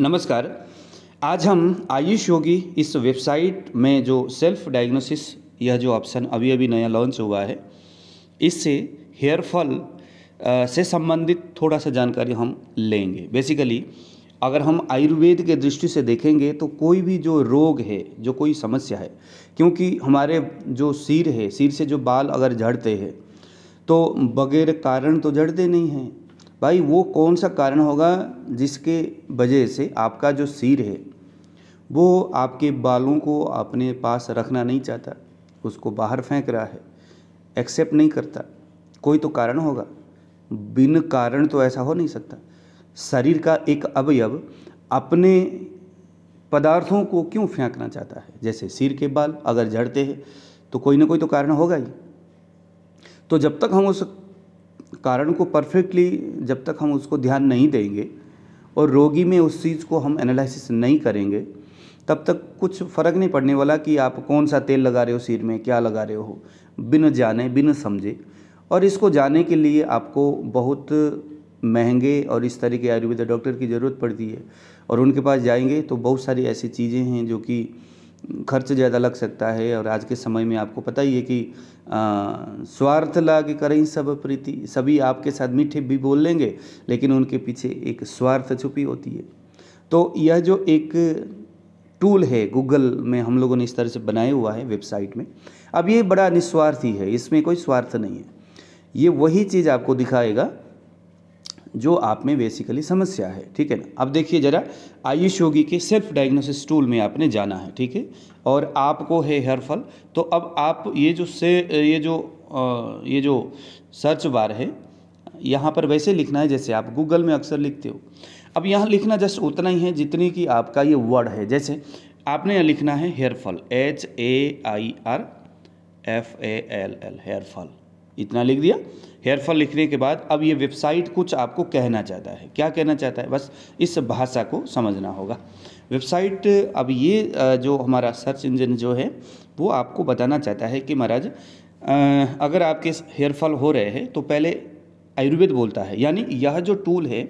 नमस्कार आज हम आयुष योगी इस वेबसाइट में जो सेल्फ डायग्नोसिस यह जो ऑप्शन अभी अभी नया लॉन्च हुआ है इससे हेयर फॉल से संबंधित थोड़ा सा जानकारी हम लेंगे बेसिकली अगर हम आयुर्वेद के दृष्टि से देखेंगे तो कोई भी जो रोग है जो कोई समस्या है क्योंकि हमारे जो सिर है सिर से जो बाल अगर झड़ते हैं तो बगैर कारण तो झड़ते नहीं हैं भाई वो कौन सा कारण होगा जिसके वजह से आपका जो सिर है वो आपके बालों को अपने पास रखना नहीं चाहता उसको बाहर फेंक रहा है एक्सेप्ट नहीं करता कोई तो कारण होगा बिन कारण तो ऐसा हो नहीं सकता शरीर का एक अवयव अपने पदार्थों को क्यों फेंकना चाहता है जैसे सिर के बाल अगर झड़ते हैं तो कोई ना कोई तो कारण होगा ही तो जब तक हम उस कारण को परफेक्टली जब तक हम उसको ध्यान नहीं देंगे और रोगी में उस चीज़ को हम एनालिसिस नहीं करेंगे तब तक कुछ फ़र्क नहीं पड़ने वाला कि आप कौन सा तेल लगा रहे हो सिर में क्या लगा रहे हो बिन जाने बिन समझे और इसको जाने के लिए आपको बहुत महंगे और इस तरह के आयुर्वेदा डॉक्टर की ज़रूरत पड़ती है और उनके पास जाएंगे तो बहुत सारी ऐसी चीज़ें हैं जो कि खर्च ज़्यादा लग सकता है और आज के समय में आपको पता ही है कि स्वार्थ लाग करें सब प्रीति सभी आपके साथ मीठे भी बोल लेंगे लेकिन उनके पीछे एक स्वार्थ छुपी होती है तो यह जो एक टूल है गूगल में हम लोगों ने इस तरह से बनाया हुआ है वेबसाइट में अब ये बड़ा ही है इसमें कोई स्वार्थ नहीं है ये वही चीज़ आपको दिखाएगा जो आप में बेसिकली समस्या है ठीक है ना अब देखिए ज़रा आयुष योगी के सेल्फ डायग्नोसिस टूल में आपने जाना है ठीक है और आपको है हेयरफॉल तो अब आप ये जो से ये जो आ, ये जो सर्च बार है यहाँ पर वैसे लिखना है जैसे आप गूगल में अक्सर लिखते हो अब यहाँ लिखना जस्ट उतना ही है जितनी कि आपका ये वर्ड है जैसे आपने यहाँ लिखना है hairfall H A I R F A L L hairfall इतना लिख दिया हेयरफॉल लिखने के बाद अब ये वेबसाइट कुछ आपको कहना चाहता है क्या कहना चाहता है बस इस भाषा को समझना होगा वेबसाइट अब ये जो हमारा सर्च इंजन जो है वो आपको बताना चाहता है कि महाराज अगर आपके हेयरफॉल हो रहे हैं तो पहले आयुर्वेद बोलता है यानी यह जो टूल है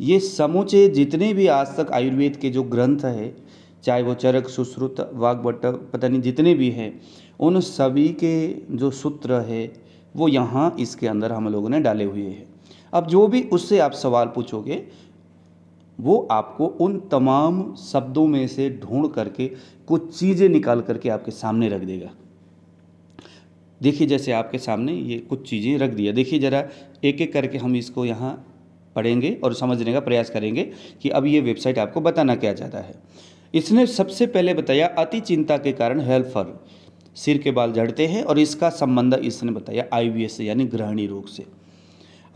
ये समूचे जितने भी आज तक आयुर्वेद के जो ग्रंथ है चाहे वो चरक सुश्रुत वाग्वट पता नहीं जितने भी हैं उन सभी के जो सूत्र है वो यहाँ इसके अंदर हम लोगों ने डाले हुए हैं अब जो भी उससे आप सवाल पूछोगे वो आपको उन तमाम शब्दों में से ढूंढ करके कुछ चीज़ें निकाल करके आपके सामने रख देगा देखिए जैसे आपके सामने ये कुछ चीज़ें रख दिया देखिए ज़रा एक एक करके हम इसको यहाँ पढ़ेंगे और समझने का प्रयास करेंगे कि अब ये वेबसाइट आपको बताना क्या चाहता है इसने सबसे पहले बताया अति चिंता के कारण हेल्पर सिर के बाल झड़ते हैं और इसका संबंध इसने बताया आई से यानी ग्रहणी रोग से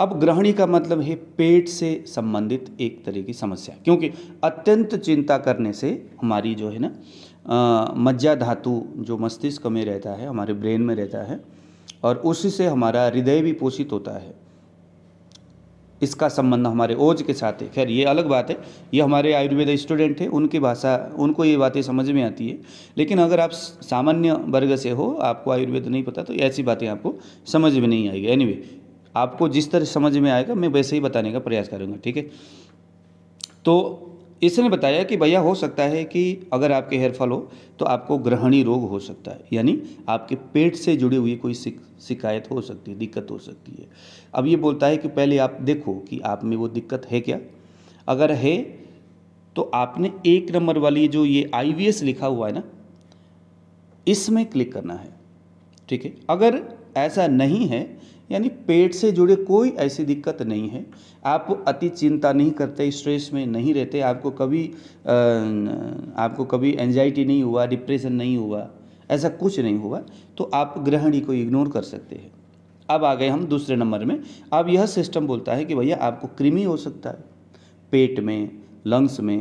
अब ग्रहणी का मतलब है पेट से संबंधित एक तरह की समस्या क्योंकि अत्यंत चिंता करने से हमारी जो है ना मज्जा धातु जो मस्तिष्क में रहता है हमारे ब्रेन में रहता है और उसी से हमारा हृदय भी पोषित होता है इसका संबंध हमारे ओज के साथ है खैर ये अलग बात है ये हमारे आयुर्वेद स्टूडेंट हैं उनकी भाषा उनको ये बातें समझ में आती है लेकिन अगर आप सामान्य वर्ग से हो आपको आयुर्वेद नहीं पता तो ऐसी बातें आपको समझ में नहीं आएगी एनीवे anyway, आपको जिस तरह समझ में आएगा मैं वैसे ही बताने का प्रयास करूँगा ठीक है तो इसने बताया कि भैया हो सकता है कि अगर आपके हेयरफॉल हो तो आपको ग्रहणी रोग हो सकता है यानी आपके पेट से जुड़ी हुई कोई शिकायत हो सकती है दिक्कत हो सकती है अब ये बोलता है कि पहले आप देखो कि आप में वो दिक्कत है क्या अगर है तो आपने एक नंबर वाली जो ये आई लिखा हुआ है ना इसमें क्लिक करना है ठीक है अगर ऐसा नहीं है यानी पेट से जुड़े कोई ऐसी दिक्कत नहीं है आप अति चिंता नहीं करते स्ट्रेस में नहीं रहते आपको कभी आपको कभी एंजाइटी नहीं हुआ डिप्रेशन नहीं हुआ ऐसा कुछ नहीं हुआ तो आप ग्रहणी को इग्नोर कर सकते हैं अब आ गए हम दूसरे नंबर में अब यह सिस्टम बोलता है कि भैया आपको कृमि हो सकता है पेट में लंग्स में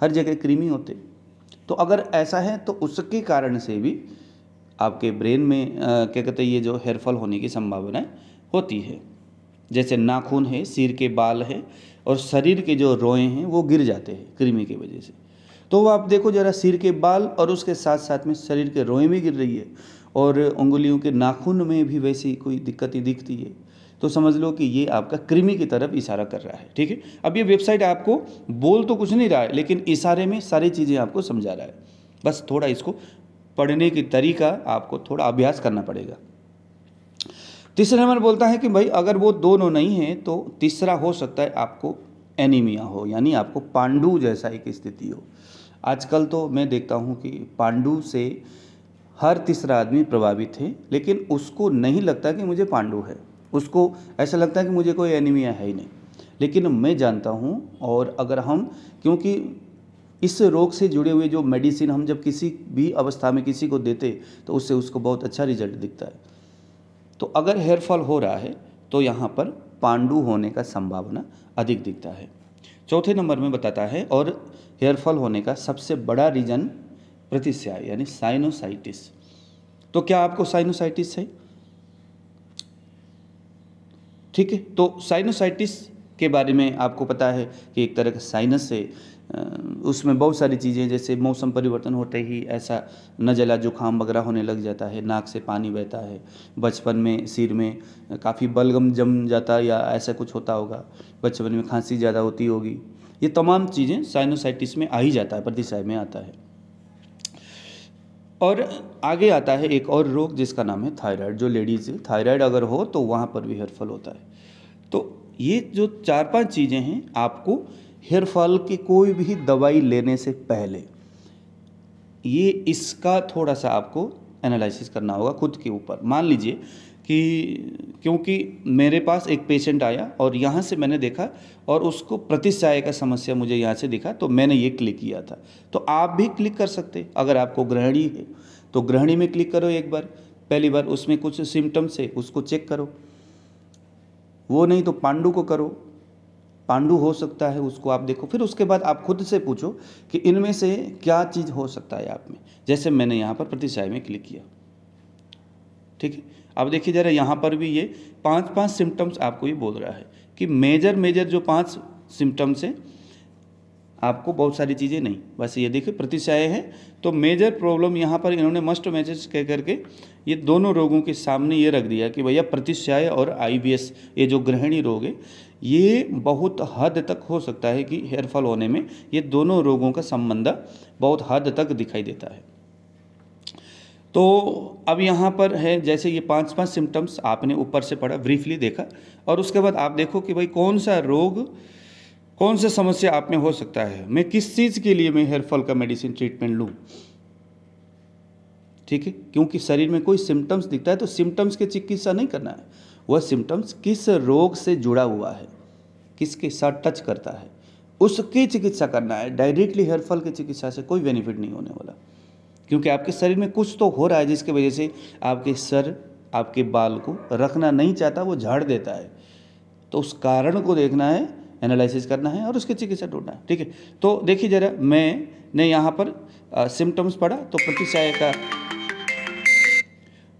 हर जगह कृमि होते तो अगर ऐसा है तो उसके कारण से भी आपके ब्रेन में क्या कहते हैं ये जो हेयरफॉल होने की संभावनाएँ होती है जैसे नाखून है सिर के बाल है और शरीर के जो रोए हैं वो गिर जाते हैं कृमि की वजह से तो आप देखो जरा सिर के बाल और उसके साथ साथ में शरीर के रोए भी गिर रही है और उंगलियों के नाखून में भी वैसी कोई ही दिखती है तो समझ लो कि ये आपका कृमि की तरफ इशारा कर रहा है ठीक है अब ये वेबसाइट आपको बोल तो कुछ नहीं रहा है लेकिन इशारे में सारी चीज़ें आपको समझा रहा है बस थोड़ा इसको पढ़ने की तरीका आपको थोड़ा अभ्यास करना पड़ेगा तीसरा नंबर बोलता है कि भाई अगर वो दोनों नहीं हैं तो तीसरा हो सकता है आपको एनीमिया हो यानी आपको पांडु जैसा एक स्थिति हो आजकल तो मैं देखता हूँ कि पांडु से हर तीसरा आदमी प्रभावित है लेकिन उसको नहीं लगता कि मुझे पांडु है उसको ऐसा लगता है कि मुझे कोई एनीमिया है ही नहीं लेकिन मैं जानता हूँ और अगर हम क्योंकि इस रोग से जुड़े हुए जो मेडिसिन हम जब किसी भी अवस्था में किसी को देते तो उससे उसको बहुत अच्छा रिजल्ट दिखता है तो अगर हेयर फॉल हो रहा है तो यहाँ पर पांडु होने का संभावना अधिक दिखता है चौथे नंबर में बताता है और हेयर फॉल होने का सबसे बड़ा रीजन प्रतिस्या यानी साइनोसाइटिस तो क्या आपको साइनोसाइटिस है ठीक है तो साइनोसाइटिस के बारे में आपको पता है कि एक तरह का साइनस है उसमें बहुत सारी चीज़ें जैसे मौसम परिवर्तन होते ही ऐसा नज़ला ज़ुकाम वगैरह होने लग जाता है नाक से पानी बहता है बचपन में सिर में काफ़ी बलगम जम जाता या ऐसा कुछ होता होगा बचपन में खांसी ज़्यादा होती होगी ये तमाम चीज़ें साइनोसाइटिस में आ ही जाता है प्रतिशाय में आता है और आगे आता है एक और रोग जिसका नाम है थायराइड जो लेडीज़ थायराइड अगर हो तो वहाँ पर भी हेयरफॉल होता है तो ये जो चार पांच चीज़ें हैं आपको हेयर फॉल की कोई भी दवाई लेने से पहले ये इसका थोड़ा सा आपको एनालिसिस करना होगा खुद के ऊपर मान लीजिए कि क्योंकि मेरे पास एक पेशेंट आया और यहाँ से मैंने देखा और उसको प्रतिशाय का समस्या मुझे यहाँ से दिखा तो मैंने ये क्लिक किया था तो आप भी क्लिक कर सकते अगर आपको ग्रहणी है तो ग्रहणी में क्लिक करो एक बार पहली बार उसमें कुछ सिम्टम्स है उसको चेक करो वो नहीं तो पांडु को करो पांडु हो सकता है उसको आप देखो फिर उसके बाद आप खुद से पूछो कि इनमें से क्या चीज़ हो सकता है आप में जैसे मैंने यहाँ पर प्रतिशाय में क्लिक किया ठीक है अब देखिए जरा यहाँ पर भी ये पांच पांच सिम्टम्स आपको ये बोल रहा है कि मेजर मेजर जो पांच सिम्टम्स हैं आपको बहुत सारी चीज़ें नहीं बस ये देखिए प्रतिशय है तो मेजर प्रॉब्लम यहाँ पर इन्होंने मस्ट मैसेज कह करके ये दोनों रोगों के सामने ये रख दिया कि भैया प्रतिशय और आईबीएस ये जो ग्रहणी रोग है ये बहुत हद तक हो सकता है कि हेयरफॉल होने में ये दोनों रोगों का संबंध बहुत हद तक दिखाई देता है तो अब यहाँ पर है जैसे ये पांच पांच सिम्टम्स आपने ऊपर से पढ़ा ब्रीफली देखा और उसके बाद आप देखो कि भाई कौन सा रोग कौन सा समस्या आप में हो सकता है मैं किस चीज़ के लिए मैं हेयरफॉल का मेडिसिन ट्रीटमेंट लूँ ठीक है क्योंकि शरीर में कोई सिम्टम्स दिखता है तो सिम्टम्स के चिकित्सा नहीं करना है वह सिम्टम्स किस रोग से जुड़ा हुआ है किसके साथ टच करता है उसकी चिकित्सा करना है डायरेक्टली हेयरफॉल की चिकित्सा से कोई बेनिफिट नहीं होने वाला क्योंकि आपके शरीर में कुछ तो हो रहा है जिसकी वजह से आपके सर आपके बाल को रखना नहीं चाहता वो झाड़ देता है तो उस कारण को देखना है एनालिसिस करना है और उसकी चिकित्सा ढूंढना है ठीक है तो देखिए जरा मैं ने यहाँ पर सिम्टम्स पढ़ा तो प्रतिशय का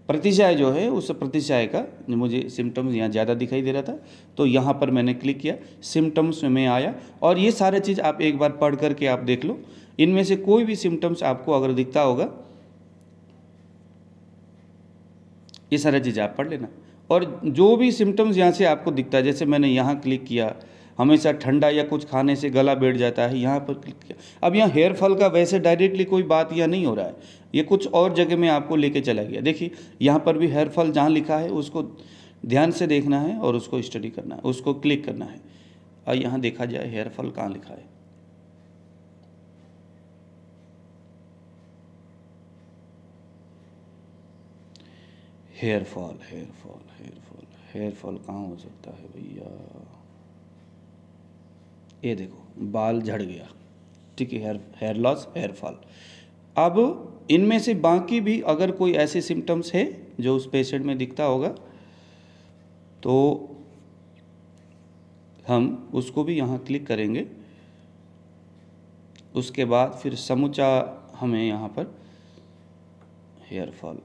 प्रतिशय जो है उस प्रतिशय का मुझे सिम्टम्स यहाँ ज़्यादा दिखाई दे रहा था तो यहाँ पर मैंने क्लिक किया सिम्टम्स में आया और ये सारे चीज़ आप एक बार पढ़ करके आप देख लो इनमें से कोई भी सिम्टम्स आपको अगर दिखता होगा ये सारा चीज़ आप पढ़ लेना और जो भी सिम्टम्स यहाँ से आपको दिखता है जैसे मैंने यहाँ क्लिक किया हमेशा ठंडा या कुछ खाने से गला बैठ जाता है यहाँ पर क्लिक किया अब यहाँ हेयर फॉल का वैसे डायरेक्टली कोई बात यह नहीं हो रहा है ये कुछ और जगह में आपको लेके चला गया देखिए यहाँ पर भी हेयर फॉल जहाँ लिखा है उसको ध्यान से देखना है और उसको स्टडी करना है उसको क्लिक करना है और यहाँ देखा जाए हेयर फॉल कहाँ लिखा है hair fall hair fall hair fall hair fall कहाँ हो सकता है भैया ये देखो बाल झड़ गया ठीक है hair hair loss hair fall अब इनमें से बाकी भी अगर कोई ऐसे सिम्टम्स है जो उस पेशेंट में दिखता होगा तो हम उसको भी यहाँ क्लिक करेंगे उसके बाद फिर समूचा हमें यहाँ पर हेयर फॉल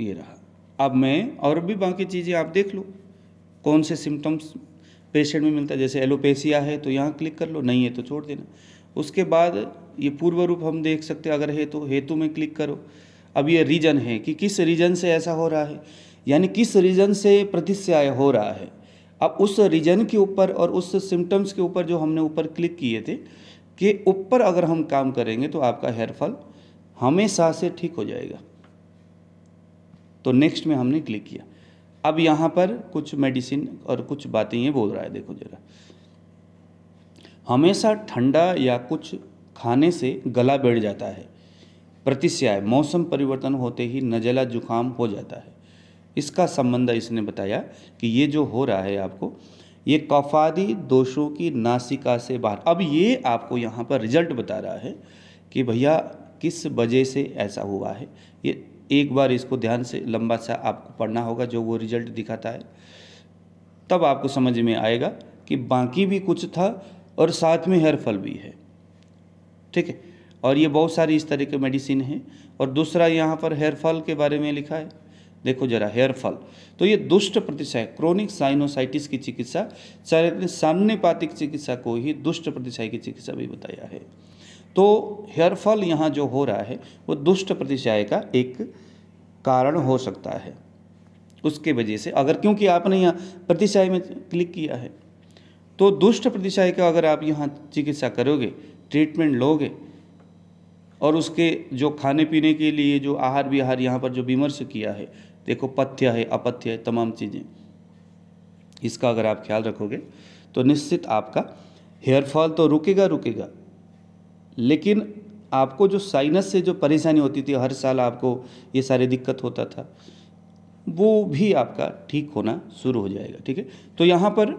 ये रहा अब मैं और भी बाकी चीज़ें आप देख लो कौन से सिम्टम्स पेशेंट में मिलता है जैसे एलोपेसिया है तो यहाँ क्लिक कर लो नहीं है तो छोड़ देना उसके बाद ये पूर्व रूप हम देख सकते हैं अगर है तो हेतु में क्लिक करो अब ये रीजन है कि किस रीजन से ऐसा हो रहा है यानी किस रीजन से प्रतिस्याय हो रहा है अब उस रीजन के ऊपर और उस सिम्टम्स के ऊपर जो हमने ऊपर क्लिक किए थे के ऊपर अगर हम काम करेंगे तो आपका हेयरफॉल हमेशा से ठीक हो जाएगा तो नेक्स्ट में हमने क्लिक किया अब यहाँ पर कुछ मेडिसिन और कुछ बातें ये बोल रहा है देखो जरा हमेशा ठंडा या कुछ खाने से गला बैठ जाता है प्रतिस्याय मौसम परिवर्तन होते ही नजला जुकाम हो जाता है इसका संबंध इसने बताया कि ये जो हो रहा है आपको ये कफादी दोषों की नासिका से बाहर अब ये आपको यहाँ पर रिजल्ट बता रहा है कि भैया किस वजह से ऐसा हुआ है ये एक बार इसको ध्यान से लंबा सा आपको पढ़ना होगा जो वो रिजल्ट दिखाता है तब आपको समझ में आएगा कि बाकी भी कुछ था और साथ में हेयर फल भी है ठीक है और ये बहुत सारी इस तरह के मेडिसिन हैं और दूसरा यहाँ पर हेयर फॉल के बारे में लिखा है देखो जरा हेयर फॉल तो ये दुष्ट प्रतिशय क्रोनिक साइनोसाइटिस की चिकित्सा पातिक चिकित्सा को ही दुष्ट प्रतिशय की चिकित्सा भी बताया है तो हेयरफॉल यहाँ जो हो रहा है वो दुष्ट प्रतिशय का एक कारण हो सकता है उसके वजह से अगर क्योंकि आपने यहाँ प्रतिशय में क्लिक किया है तो दुष्ट प्रतिशय का अगर आप यहाँ चिकित्सा करोगे ट्रीटमेंट लोगे और उसके जो खाने पीने के लिए जो आहार विहार यहाँ पर जो विमर्श किया है देखो पथ्य है अपथ्य है तमाम चीज़ें इसका अगर आप ख्याल रखोगे तो निश्चित आपका हेयरफॉल तो रुकेगा रुकेगा लेकिन आपको जो साइनस से जो परेशानी होती थी हर साल आपको ये सारे दिक्कत होता था वो भी आपका ठीक होना शुरू हो जाएगा ठीक है तो यहाँ पर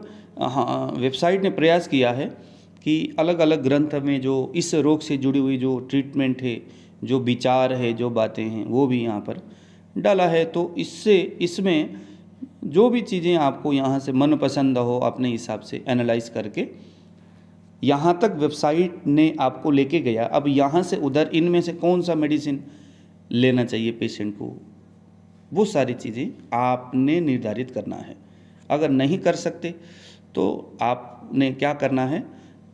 हाँ वेबसाइट ने प्रयास किया है कि अलग अलग ग्रंथ में जो इस रोग से जुड़ी हुई जो ट्रीटमेंट है जो विचार है जो बातें हैं वो भी यहाँ पर डाला है तो इससे इसमें जो भी चीज़ें आपको यहाँ से मनपसंद हो अपने हिसाब से एनालाइज करके यहाँ तक वेबसाइट ने आपको लेके गया अब यहाँ से उधर इनमें से कौन सा मेडिसिन लेना चाहिए पेशेंट को वो सारी चीज़ें आपने निर्धारित करना है अगर नहीं कर सकते तो आपने क्या करना है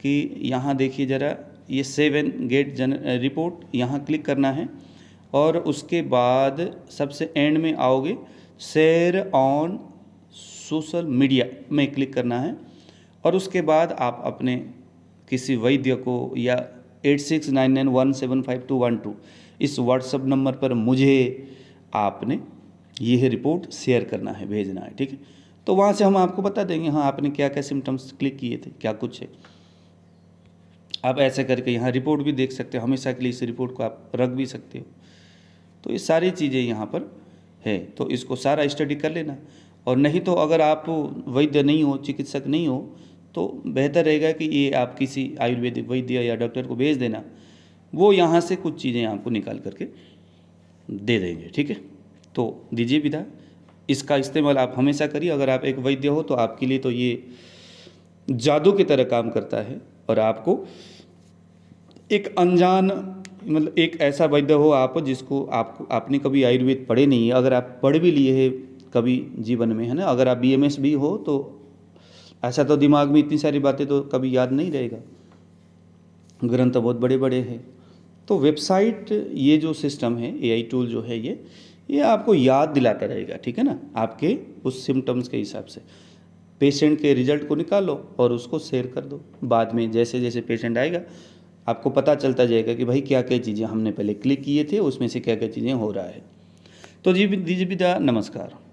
कि यहाँ देखिए ज़रा ये सेवन गेट जन रिपोर्ट यहाँ क्लिक करना है और उसके बाद सबसे एंड में आओगे शेयर ऑन सोशल मीडिया में क्लिक करना है और उसके बाद आप अपने किसी वैद्य को या eight six nine nine one seven five two one two इस व्हाट्सअप नंबर पर मुझे आपने यह रिपोर्ट शेयर करना है भेजना है ठीक है तो वहाँ से हम आपको बता देंगे हाँ आपने क्या क्या सिम्टम्स क्लिक किए थे क्या कुछ है आप ऐसे करके यहाँ रिपोर्ट भी देख सकते हो हमेशा के लिए इस रिपोर्ट को आप रख भी सकते हो तो ये सारी चीज़ें यहाँ पर है तो इसको सारा स्टडी कर लेना और नहीं तो अगर आप वैद्य नहीं हो चिकित्सक नहीं हो तो बेहतर रहेगा कि ये आप किसी आयुर्वेदिक वैद्य या डॉक्टर को भेज देना वो यहाँ से कुछ चीज़ें आपको निकाल करके दे देंगे ठीक है तो दीजिए विदा इसका इस्तेमाल आप हमेशा करिए अगर आप एक वैद्य हो तो आपके लिए तो ये जादू की तरह काम करता है और आपको एक अनजान मतलब एक ऐसा वैद्य हो आप जिसको आप आपने कभी आयुर्वेद पढ़े नहीं है अगर आप पढ़ भी लिए है कभी जीवन में है ना अगर आप बीएमएस भी हो तो ऐसा तो दिमाग में इतनी सारी बातें तो कभी याद नहीं रहेगा ग्रंथ बहुत बड़े बड़े हैं तो वेबसाइट ये जो सिस्टम है एआई टूल जो है ये ये आपको याद दिलाता रहेगा ठीक है ना आपके उस सिम्टम्स के हिसाब से पेशेंट के रिजल्ट को निकालो और उसको शेयर कर दो बाद में जैसे जैसे पेशेंट आएगा आपको पता चलता जाएगा कि भाई क्या क्या चीज़ें हमने पहले क्लिक किए थे उसमें से क्या क्या चीज़ें हो रहा है तो जी दीजिए विदा नमस्कार